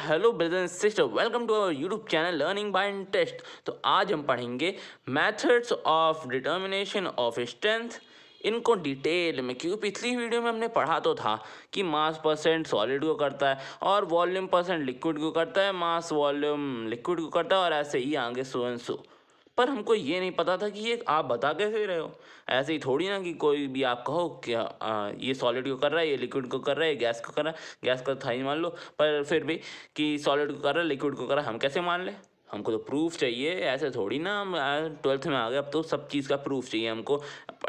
Hello brother and sister welcome to our YouTube channel learning by and test तो आज हम पढ़ेंगे methods of determination of strength इनको detail में क्योंकि पिछली वीडियो में हमने पढ़ा तो था कि मास परसेंट सॉलिड को करता है और वॉल्यूम परसेंट लिक्विड को करता है मास वॉल्यूम लिक्विड को करता है और ऐसे ही आगे सो एंड सो पर हमको ये नहीं पता था कि ये आप बता कैसे रहे हो ऐसे ही थोड़ी ना कि कोई भी आप कहो क्या आ, ये सॉलिड को कर रहा है ये लिक्विड को कर रहा है गैस को कर रहा है गैस का था ही मान लो पर फिर भी कि सॉलिड को कर रहा है लिक्विड को कर रहा है हम कैसे मान लें हमको तो प्रूफ चाहिए ऐसे थोड़ी ना हम ट्वेल्थ में आ गए अब तो सब चीज़ का प्रूफ चाहिए हमको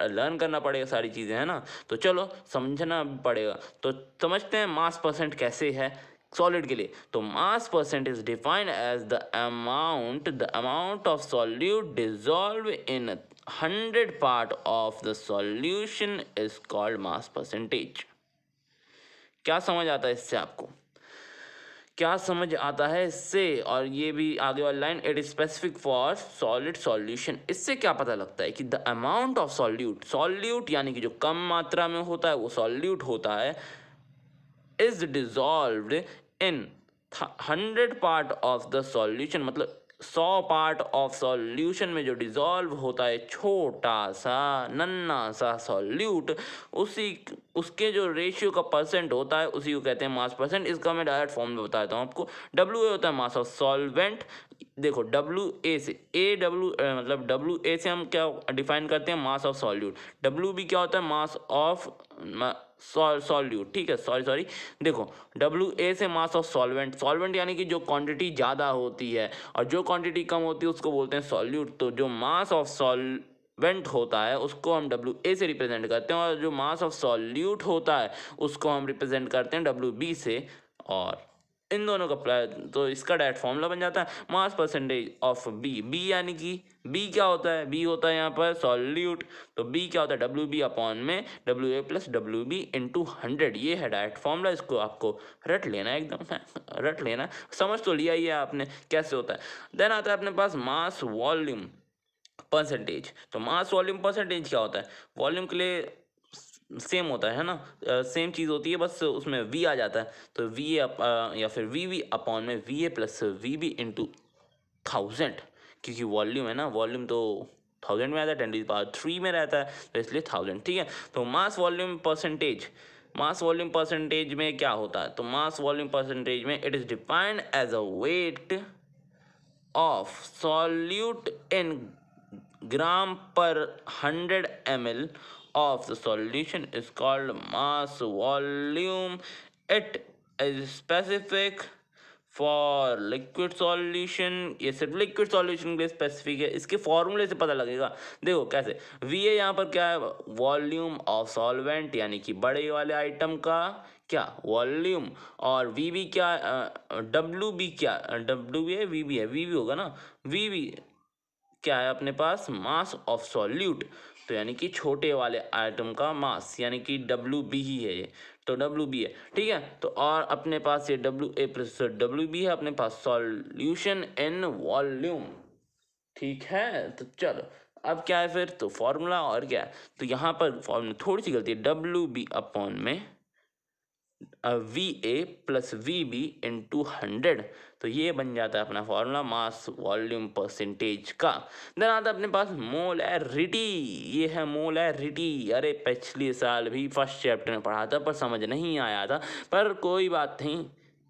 लर्न करना पड़ेगा सारी चीज़ें है ना तो चलो समझना पड़ेगा तो समझते हैं मास परसेंट कैसे है सॉलिड के लिए तो mass percent is defined as the amount the amount of solute dissolve in hundred part of the solution is called mass percentage क्या समझ आता है इससे आपको क्या समझ आता है इससे और ये भी आगे वाली line it is specific for solid solution इससे क्या पता लगता है कि the amount of solute solute यानी कि जो कम मात्रा में होता है वो सॉल्यूट होता है is dissolve in hundred part of the solution मतलब सौ पार्ट ऑफ सॉल्यूशन में जो डिजॉल्व होता है छोटा सा नन्ना सा सॉल्यूट उसी उसके जो रेशियो का परसेंट होता है उसी को कहते हैं मास परसेंट इसका मैं डायरेक्ट फॉर्म में बता देता हूँ आपको डब्ल्यू ए होता है मास ऑफ सॉल्वेंट देखो डब्ल्यू ए से ए डब्ल्यू मतलब डब्ल्यू ए से हम क्या डिफाइन करते हैं मास ऑफ सॉल्यूट डब्ल्यू भी क्या होता है मास ऑफ सॉल्यूट ठीक है सॉरी सॉरी देखो डब्ल्यू ए से मास ऑफ सॉल्वेंट सॉल्वेंट यानी कि जो क्वांटिटी ज़्यादा होती है और जो क्वांटिटी कम होती है उसको बोलते हैं सॉल्यूट तो जो मास ऑफ सॉल वेंट होता है उसको हम डब्ल्यू ए से रिप्रेजेंट करते हैं और जो मास ऑफ सॉल्यूट होता है उसको हम रिप्रेजेंट करते हैं डब्ल्यू बी से और इन दोनों का तो इसका डायरेक्ट फॉर्मूला बन जाता है mass percentage of B B यानी कि बी क्या होता है बी होता है यहाँ पर सॉल्यूट तो बी क्या होता है डब्ल्यू बी अपॉन में W A plus W B into hundred ये है डायरेक्ट फॉर्मूला इसको आपको रट लेना है एकदम रट लेना समझ तो लिया ही है आपने कैसे होता है देन आता है अपने पास मास वॉल्यूम परसेंटेज तो मास वॉल्यूम परसेंटेज क्या होता है वॉल्यूम के लिए सेम होता है ना सेम चीज़ होती है बस उसमें वी आ जाता है तो वी ए या फिर वी वी अपॉन में V A plus V B into thousand क्योंकि वॉल्यूम है ना वॉल्यूम तो थाउजेंड में आता है टेन पावर थ्री में रहता है तो इसलिए थाउजेंड ठीक है तो mass volume percentage mass volume percentage में क्या होता है तो मास वॉल्यूम परसेंटेज में it is defined as a weight of solute in gram per hundred M L of the solution is called mass volume it is specific for liquid solution ये सिर्फ liquid solution के लिए specific है इसके फॉर्मूले से पता लगेगा देखो कैसे वी ए यहाँ पर क्या है वॉल्यूम ऑफ सॉल्वेंट यानी कि बड़े वाले आइटम का क्या वॉल्यूम और वी बी क्या डब्ल्यू बी क्या डब्ल्यू बी है वी बी है वी बी होगा ना वी बी क्या है अपने पास मास ऑफ सॉल्यूट तो यानी कि छोटे वाले आइटम का मास यानी कि डब्ल्यू बी ही है ये तो डब्ल्यू बी है ठीक है तो और अपने पास ये W A plus W B है अपने पास सॉल्यूशन इन वॉल्यूम ठीक है तो चलो अब क्या है फिर तो फॉर्मूला और क्या है तो यहाँ पर फॉर्मूला थोड़ी सी गलती है डब्ल्यू बी अपॉन में V A plus V B into hundred तो ये बन जाता है अपना फॉर्मूला मास वॉल्यूम परसेंटेज का देन आता है अपने पास मोल रिटी ये है मोल रिटी अरे पिछले साल भी फर्स्ट चैप्टर में पढ़ा था पर समझ नहीं आया था पर कोई बात नहीं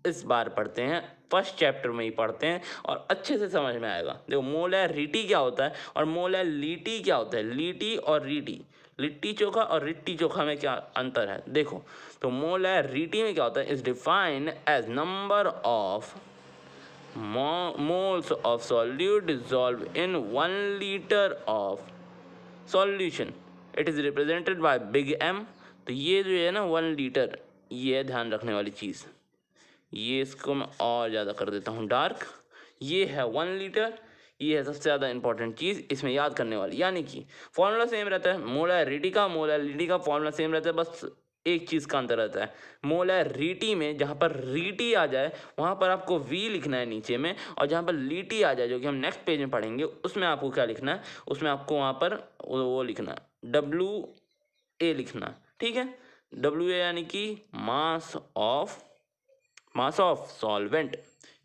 इस बार पढ़ते हैं फर्स्ट चैप्टर में ही पढ़ते हैं और अच्छे से समझ में आएगा देखो मोल रिटी क्या होता है और मोल लिटी क्या होता है लीटी और रीटी लिट्टी चोखा और रिट्टी चोखा में क्या अंतर है देखो तो मोल है रिटी में क्या होता है is defined as number of moles of solute dissolve in one litre of solution it is represented by big M तो ये जो है ना वन लीटर ये है ध्यान रखने वाली चीज़ ये इसको मैं और ज़्यादा कर देता हूँ डार्क ये है वन लीटर ये है सबसे ज़्यादा इंपॉर्टेंट चीज़ इसमें याद करने वाली यानी कि फॉर्मूला सेम रहता है मोला है का मोला रिटी का फॉर्मूला सेम रहता है बस एक चीज़ का अंतर रहता है मोल है रीटी में जहाँ पर रीटी आ जाए वहाँ पर आपको वी लिखना है नीचे में और जहाँ पर लीटी आ जाए जो कि हम नेक्स्ट पेज में पढ़ेंगे उसमें आपको क्या लिखना है उसमें आपको वहाँ पर वो लिखना है डब्ल्यू ए लिखना ठीक है डब्ल्यू ए यानी कि mass of mass of solvent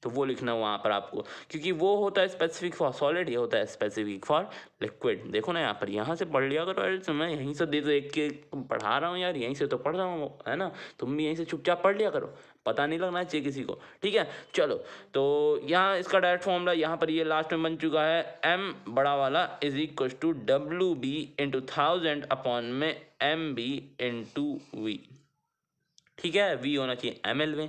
तो वो लिखना वहाँ पर आपको क्योंकि वो होता है स्पेसिफिक फॉर सॉलिड ये होता है स्पेसिफिक फॉर लिक्विड देखो ना यहाँ पर यहाँ से पढ़ लिया करो अरे मैं यहीं से दे देख के पढ़ा रहा हूँ यार यहीं से तो पढ़ रहा हूँ है ना तुम भी यहीं से चुपचाप पढ़ लिया करो पता नहीं लगना चाहिए किसी को ठीक है चलो तो यहाँ इसका डायरेक्ट फॉर्मूला यहाँ पर ये यह लास्ट में बन चुका है एम बड़ा वाला is equal to W B into thousand upon में एम बी इंटू वी ठीक है वी होना चाहिए एम एल में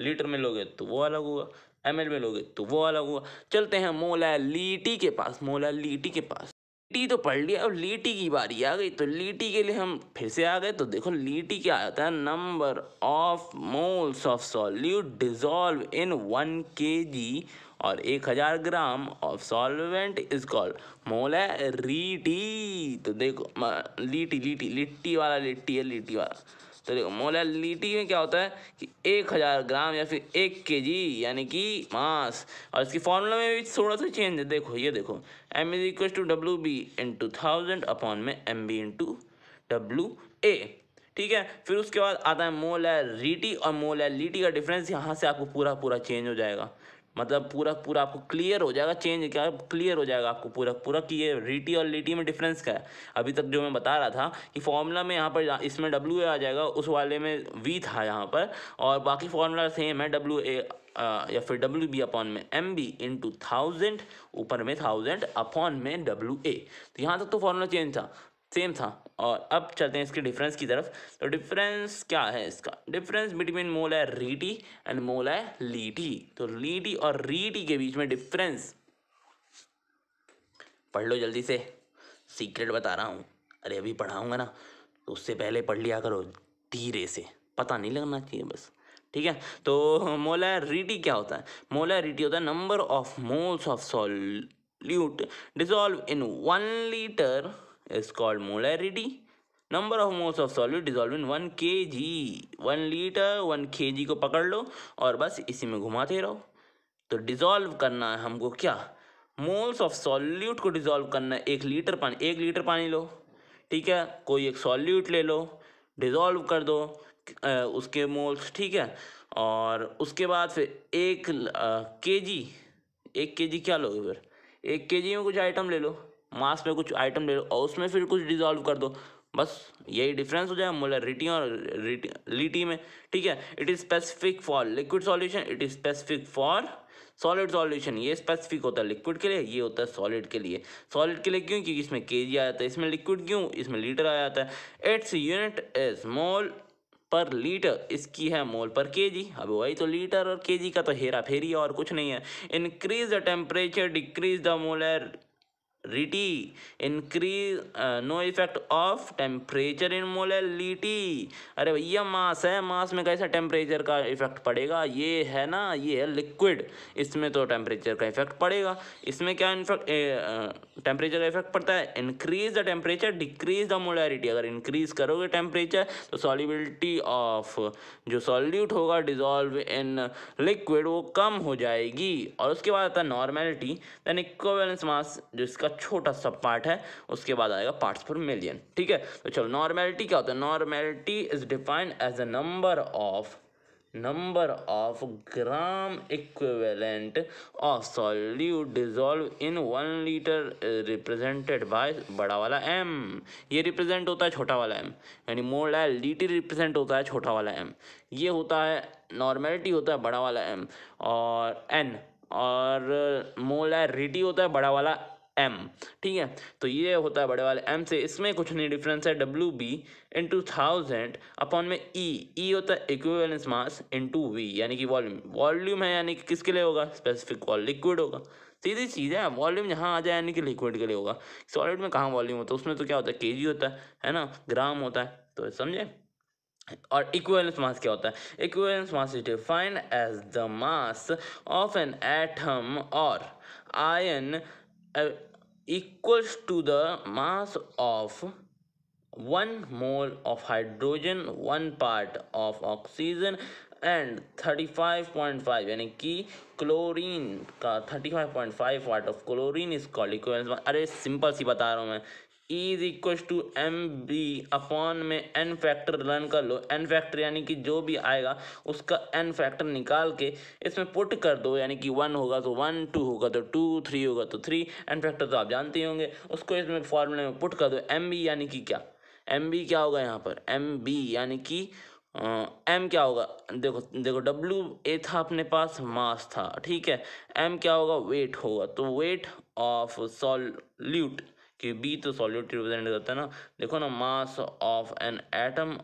लीटर में लोगे तो वो अलग होगा एम में लोगे तो वो अलग हुआ चलते हैं मोला लीटी के पास मोला लीटी के पास लीटी तो पढ़ लिया और लीटी की बारी आ गई तो लीटी के लिए हम फिर से आ गए तो देखो लीटी क्या आता है number of moles of solute dissolve in one K G और एक हज़ार gram of solvent is called mole है रीटी तो देखो लीटी लीटी लिट्टी वाला लिट्टी है लिट्टी वाला तो देखो मोलालिटी में क्या होता है कि एक हज़ार ग्राम या फिर एक के जी यानी कि मास और इसकी फार्मूला में भी थोड़ा सा चेंज है देखो ये देखो M is equal to W B into thousand upon में M B into W A ठीक है फिर उसके बाद आता है मोलैरिटी और मोलैलिटी का डिफरेंस यहाँ से आपको पूरा पूरा चेंज हो जाएगा मतलब पूरा पूरा आपको क्लियर हो जाएगा चेंज क्या क्लियर हो जाएगा आपको पूरा पूरा कि ये रीटी और लीटी में डिफरेंस क्या है अभी तक जो मैं बता रहा था कि फॉर्मूला में यहाँ पर इसमें डब्ल्यू ए आ जाएगा उस वाले में वी था यहाँ पर और बाकी फार्मूला सेम है डब्ल्यू ए या फिर डब्ल्यू बी अपॉन में एम बी टू थाउजेंड ऊपर में थाउजेंड अपॉन में डब्ल्यू ए तो यहाँ तक तो फॉर्मूला चेंज था सेम था और अब चलते हैं इसके डिफरेंस की तरफ तो डिफरेंस क्या है इसका डिफरेंस बिटवीन मोल है रीटी एंड मोल है लीटी तो लीटी और रीटी के बीच में डिफरेंस पढ़ लो जल्दी से सीक्रेट बता रहा हूँ अरे अभी पढ़ाऊँगा ना तो उससे पहले पढ़ लिया करो धीरे से पता नहीं लगना चाहिए बस ठीक है तो मोलैरिटी क्या होता है मोलैरिटी होता है number of moles of solute dissolve in one litre is called molarity. Number of moles of solute dissolved in one K G one litre one K जी को पकड़ लो और बस इसी में घुमाते रहो तो डिजॉल्व करना है हमको क्या मोल्स ऑफ सॉल्यूट को डिजॉल्व करना है एक लीटर पानी एक लीटर पानी लो ठीक है कोई एक सॉल्यूट ले लो डिजॉल्व कर दो उसके मोल्स ठीक है और उसके बाद फिर एक के जी एक के जी क्या लोगे फिर एक के जी में कुछ आइटम ले लो मास में कुछ आइटम ले लो और उसमें फिर कुछ डिजॉल्व कर दो बस यही डिफरेंस हो जाएगा मोलरिटी और लिटी में ठीक है it is specific for liquid solution it is specific for solid solution ये स्पेसिफिक होता है लिक्विड के लिए ये होता है सॉलिड के लिए सॉलिड के लिए क्यों क्योंकि इसमें के जी आ जाता है इसमें लिक्विड क्यों इसमें लीटर आ जाता है इट्स यूनिट इज मोल पर लीटर इसकी है मोल पर केजी अब वही तो लीटर और केजी का तो हेरा फेरी और कुछ नहीं है increase the temperature decrease the molarity increase no effect of temperature in molality अरे भैया मास है मास में कैसा टेम्परेचर का इफेक्ट पड़ेगा ये है ना ये है लिक्विड इसमें तो टेम्परेचर का इफेक्ट पड़ेगा इसमें क्या इनफेक्ट टेम्परेचर का इफेक्ट पड़ता है increase the temperature decrease the molarity अगर इंक्रीज करोगे टेम्परेचर तो सॉलिबिलिटी ऑफ जो सॉल्यूट होगा डिजॉल्व इन लिक्विड वो कम हो जाएगी और उसके बाद आता है नॉर्मेलिटी दैन इक्वेलेंस मास जो इसका छोटा सब पार्ट है उसके बाद आएगा पार्ट्स पर मिलियन ठीक है तो चलो नॉर्मेलिटी क्या होता है normality is defined as a number of number of gram equivalent of solute dissolve in one litre represented by बड़ा वाला एम ये रिप्रेजेंट होता है छोटा वाला एम यानी मोल है लीटर रिप्रेजेंट होता है छोटा वाला एम ये होता है नॉर्मेलिटी होता है बड़ा वाला एम और एन और मोल है रिटी होता है बड़ा वाला एम ठीक है तो ये होता है बड़े वाले एम से इसमें कुछ नहीं डिफरेंस है W B into thousand upon में ई e. ई e होता है इक्विवेलेंस मास इंटू वी यानी कि वॉल्यूम वॉल्यूम है यानी कि किसके लिए होगा स्पेसिफिक वॉल लिक्विड होगा सीधी चीज़ है वॉल्यूम यहाँ आ जाए यानी कि लिक्विड के लिए होगा सॉलिड में कहाँ वॉल्यूम होता है उसमें तो क्या होता है के होता है है ना ग्राम होता है तो समझे और इक्वेलेंस मास क्या होता है equivalence mass is defined as the mass of an atom और ion equals to the mass of one mole of hydrogen one part of oxygen and 35.5 यानी कि क्लोरीन का 35.5 what of chlorine is called equivalence अरे simple सी बता रहा हूँ मैं is equal to M B upon में एन फैक्टर रन कर लो एन फैक्टर यानी कि जो भी आएगा उसका एन फैक्टर निकाल के इसमें पुट कर दो यानी कि वन होगा तो वन टू होगा तो टू थ्री होगा तो थ्री एन फैक्टर तो आप जानते ही होंगे उसको इसमें फॉर्मूले में पुट कर दो एम बी यानी कि क्या एम बी क्या होगा यहाँ पर एम बी यानी कि एम क्या होगा देखो देखो डब्ल्यू ए था अपने पास मास था ठीक है एम क्या होगा वेट होगा तो वेट ऑफ सॉल्यूट कि बी तो सॉल्यूट रिप्रेजेंट करता है ना देखो ना mass of an atom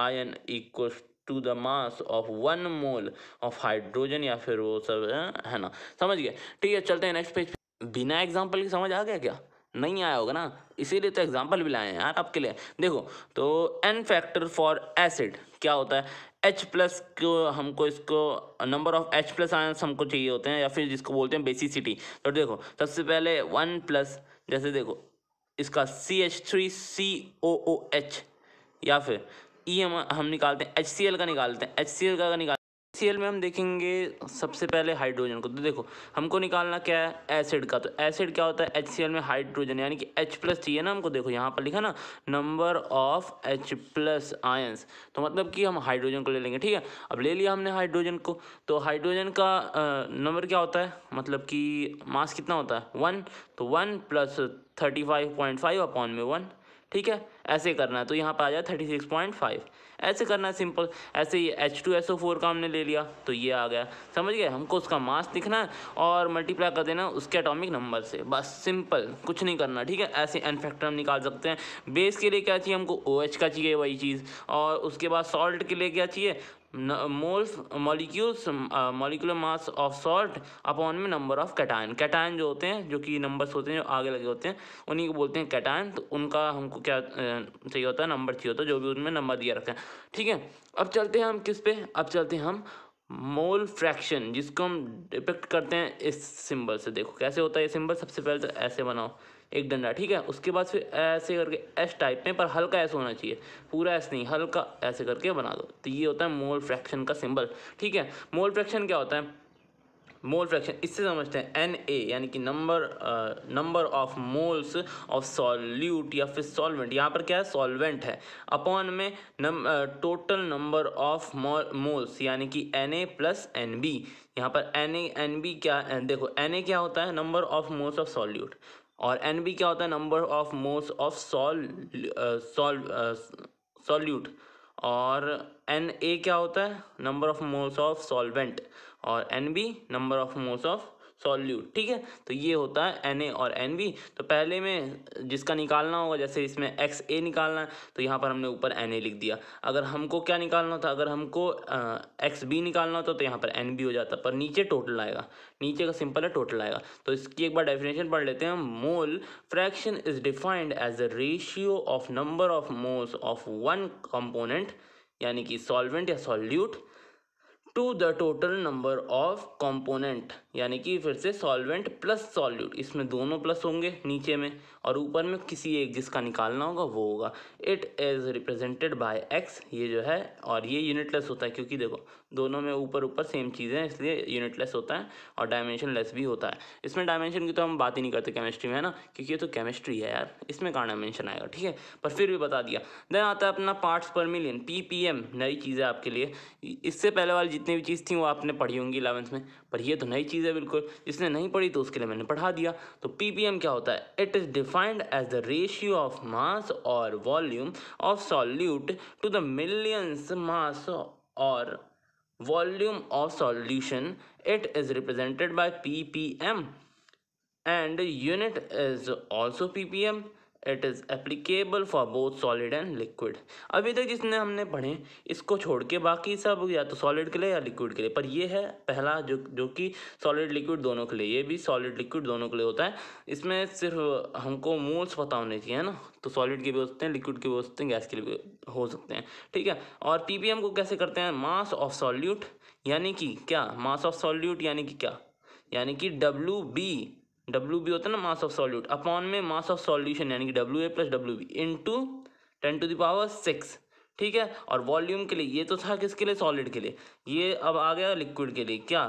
ion equal to the mass of one mole of hydrogen या फिर वो सब है, ना समझ गए ठीक है चलते हैं नेक्स्ट पेज बिना एग्जाम्पल की समझ आ गया क्या नहीं आया होगा ना इसीलिए तो एग्जाम्पल भी लाए हैं यार आपके लिए देखो तो एन फैक्टर फॉर एसिड क्या होता है एच प्लस को हमको इसको number of H plus ion हमको चाहिए होते हैं या फिर जिसको बोलते हैं बेसिसिटी तो देखो सबसे पहले वन प्लस जैसे देखो इसका C H three C O O H या फिर ई e हम हम निकालते हैं एच सी एल का निकालते हैं एच सी एल का निकाल सी में हम देखेंगे सबसे पहले हाइड्रोजन को तो देखो हमको निकालना क्या है एसिड का तो एसिड क्या होता है एच में हाइड्रोजन यानी कि H प्लस चाहिए ना हमको देखो यहाँ पर लिखा ना number of H plus ions तो मतलब कि हम हाइड्रोजन को ले लेंगे ठीक है अब ले लिया हमने हाइड्रोजन को तो हाइड्रोजन का नंबर क्या होता है मतलब कि मास कितना होता है वन तो one plus thirty five point five upon में वन ठीक है ऐसे करना है तो यहाँ पर आ जाए थर्टी सिक्स पॉइंट फाइव ऐसे करना है सिंपल ऐसे ही H two S O four का हमने ले लिया तो ये आ गया समझ गए हमको उसका मास दिखना है और मल्टीप्लाई कर देना उसके अटोमिक नंबर से बस सिंपल कुछ नहीं करना ठीक है ऐसे एन फैक्टर हम निकाल सकते हैं बेस के लिए क्या चाहिए हमको ओ OH का चाहिए वही चीज़ और उसके बाद सॉल्ट के लिए क्या चाहिए moles molecules molecular mass of salt upon में नंबर ऑफ कैटायन कैटायन जो होते हैं जो कि नंबर्स होते हैं जो आगे लगे होते हैं उन्हीं को बोलते हैं कैटायन तो उनका हमको क्या चाहिए होता है नंबर चाहिए होता है जो भी उनमें नंबर दिया रखा है ठीक है अब चलते हैं हम किस पे अब चलते हैं हम मोल फ्रैक्शन जिसको हम डिपेक्ट करते हैं इस सिंबल से देखो कैसे होता है ये सिंबल सबसे पहले तो ऐसे बनाओ एक डंडा ठीक है उसके बाद फिर ऐसे करके एस टाइप में पर हल्का ऐसा होना चाहिए पूरा ऐसा नहीं हल्का ऐसे करके बना दो तो ये होता है मोल फ्रैक्शन का सिंबल ठीक है मोल फ्रैक्शन क्या होता है मोल फ्रैक्शन इससे समझते हैं एन ए यानी कि number number of moles of solute या फिर सॉल्वेंट यहाँ पर क्या है सॉल्वेंट है अपॉन में नम, टोटल नंबर ऑफ मोल्स यानी कि N A plus N B यहाँ पर एन ए एन बी क्या uh, देखो एन ए क्या होता है number of moles of solute और एन बी क्या होता है number of moles of sol solute और एन ए क्या होता है number of moles of solvent और N B number of moles of solute ठीक है तो ये होता है एन ए और एन बी तो पहले में जिसका निकालना होगा जैसे इसमें एक्स ए निकालना है तो यहाँ पर हमने ऊपर एन ए लिख दिया अगर हमको क्या निकालना होता अगर हमको एक्स बी निकालना होता तो यहाँ पर एन बी हो जाता पर नीचे टोटल आएगा नीचे का सिंपल है टोटल आएगा तो इसकी एक बार डेफिनेशन पढ़ लेते हैं mole fraction is defined as a ratio of number of moles of one component यानी कि सॉल्वेंट या solute to the total number of component यानी कि फिर से सॉल्वेंट प्लस सॉल्यूट इसमें दोनों प्लस होंगे नीचे में और ऊपर में किसी एक जिसका निकालना होगा वो होगा it is represented by X ये जो है और ये यूनिटलेस होता है क्योंकि देखो दोनों में ऊपर ऊपर सेम चीज़ें हैं इसलिए यूनिटलेस होता है और डायमेंशन लेस भी होता है इसमें डायमेंशन की तो हम बात ही नहीं करते केमिस्ट्री में है ना क्योंकि ये तो केमिस्ट्री है यार इसमें कहाँ डायमेंशन आएगा ठीक है पर फिर भी बता दिया देन आता है अपना parts per million P P M नई चीज़ है आपके लिए इससे पहले वाली जितनी भी चीज़ थी वो आपने पढ़ी होंगी इलेवंथ में पर ये तो नई चीज़ है बिल्कुल इसने नहीं पढ़ी तो उसके लिए मैंने पढ़ा दिया तो पी पी एम क्या होता है it is defined as the ratio of mass और volume of solute to the millions mass और volume of solution it is represented by ppm and unit is also ppm it is applicable for both solid and liquid अभी तक जिसने हमने पढ़े इसको छोड़ के बाकी सब या तो सॉलिड के लिए या लिक्विड के लिए पर ये है पहला जो जो कि सॉलिड लिक्विड दोनों के लिए ये भी सॉलिड लिक्विड दोनों के लिए होता है इसमें सिर्फ हमको मोल्स पता होने चाहिए ना तो सॉलिड के भी हो सकते हैं लिक्विड के भी हो सकते हैं गैस के लिए भी हो सकते हैं ठीक है और पी को कैसे करते हैं मास ऑफ सॉल्यूट यानी कि क्या मास ऑफ सॉल्यूट यानी कि क्या यानी कि डब्ल्यू बी डब्ल्यू बी होता है ना मास ऑफ सॉल्यूट अपॉन में मास ऑफ सॉल्यूशन यानी कि W A plus W B to ten to the power six ठीक है और वॉल्यूम के लिए ये तो था किसके लिए सॉलिड के लिए ये अब आ गया लिक्विड के लिए क्या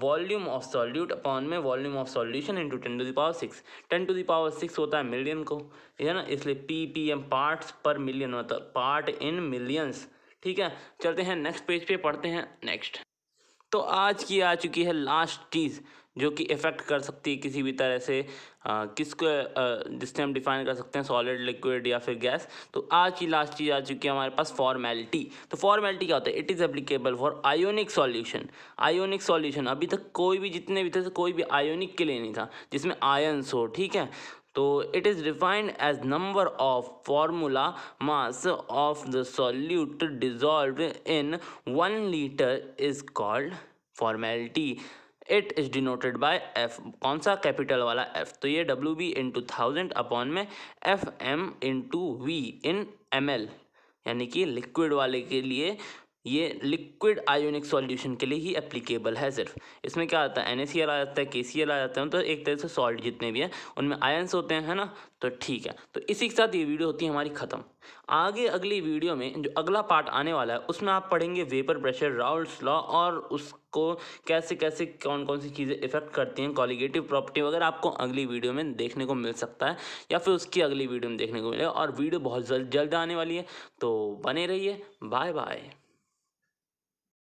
वॉल्यूम ऑफ सॉल्यूट अपॉन में volume of solution into ten to the power six ten to the power six होता है मिलियन को है ना इसलिए P P M parts per million होता है पार्ट इन मिलियंस ठीक है चलते हैं नेक्स्ट पेज पे पढ़ते हैं नेक्स्ट तो आज की आ चुकी है लास्ट चीज़ जो कि इफ़ेक्ट कर सकती है किसी भी तरह से आ, किसको आ, जिससे हम डिफ़ाइन कर सकते हैं सॉलिड लिक्विड या फिर गैस तो आज की लास्ट चीज़ आ चुकी है हमारे पास फॉर्मेलिटी तो फॉर्मेलिटी क्या होता है it is applicable for ionic solution ionic solution अभी तक कोई भी जितने भी थे कोई भी आयोनिक के लिए नहीं था जिसमें आयन्स हो ठीक है तो it is defined as number of formula mass of the solute dissolve in one litre is called formality it is denoted by F कौन सा कैपिटल वाला एफ तो ये W B into thousand upon में F M into V in M L यानी कि liquid वाले के लिए ये लिक्विड आयोनिक सॉल्यूशन के लिए ही एप्लीकेबल है सिर्फ इसमें क्या आता है एन आ जाता है के आ जाता है तो एक तरह से सॉल्ट जितने भी हैं उनमें आयंस होते हैं है ना तो ठीक है तो इसी के साथ ये वीडियो होती है हमारी ख़त्म आगे अगली वीडियो में जो अगला पार्ट आने वाला है उसमें आप पढ़ेंगे वेपर प्रेशर राउल्स लॉ और उसको कैसे कैसे कौन कौन सी चीज़ें इफेक्ट करती हैं कॉलिगेटिव प्रॉपर्टी वगैरह आपको अगली वीडियो में देखने को मिल सकता है या फिर उसकी अगली वीडियो में देखने को मिलेगा और वीडियो बहुत जल्द जल्द आने वाली है तो बने रहिए बाय बाय